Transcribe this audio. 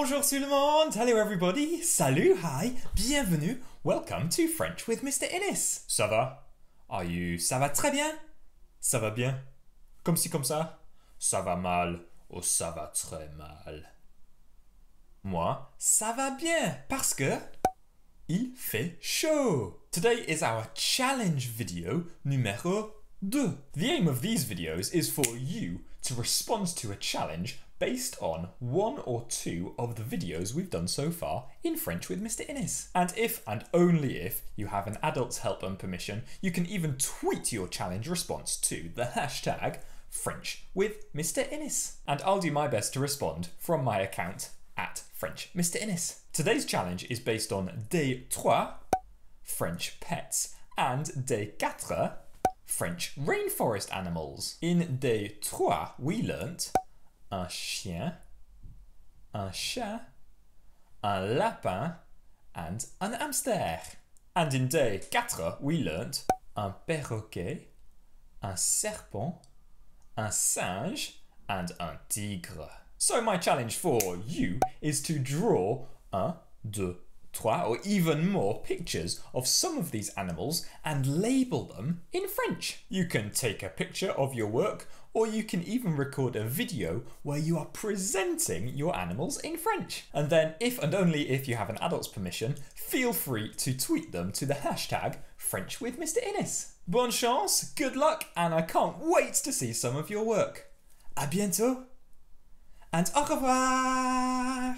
Bonjour tout le monde, hello everybody, salut, hi, bienvenue, welcome to French with Mr. Innes. Ça va? Are you? Ça va très bien? Ça va bien? Comme si comme ça? Ça va mal ou oh, ça va très mal? Moi, ça va bien parce que il fait chaud. Today is our challenge video numéro Duh. The aim of these videos is for you to respond to a challenge based on one or two of the videos we've done so far in French with Mr. Innes. And if and only if you have an adult's help and permission, you can even tweet your challenge response to the hashtag French with Mr. Innes. And I'll do my best to respond from my account at French Mr. Innes. Today's challenge is based on Day 3, French pets, and Day 4, French rainforest animals. In day trois, we learnt un chien, un chat, un lapin, and an hamster. And in day quatre, we learnt un perroquet, un serpent, un singe, and un tigre. So my challenge for you is to draw un, deux, trois or even more pictures of some of these animals and label them in French. You can take a picture of your work or you can even record a video where you are presenting your animals in French. And then, if and only if you have an adult's permission, feel free to tweet them to the hashtag French with Mr. Innes. Bonne chance, good luck, and I can't wait to see some of your work. A bientôt, and au revoir!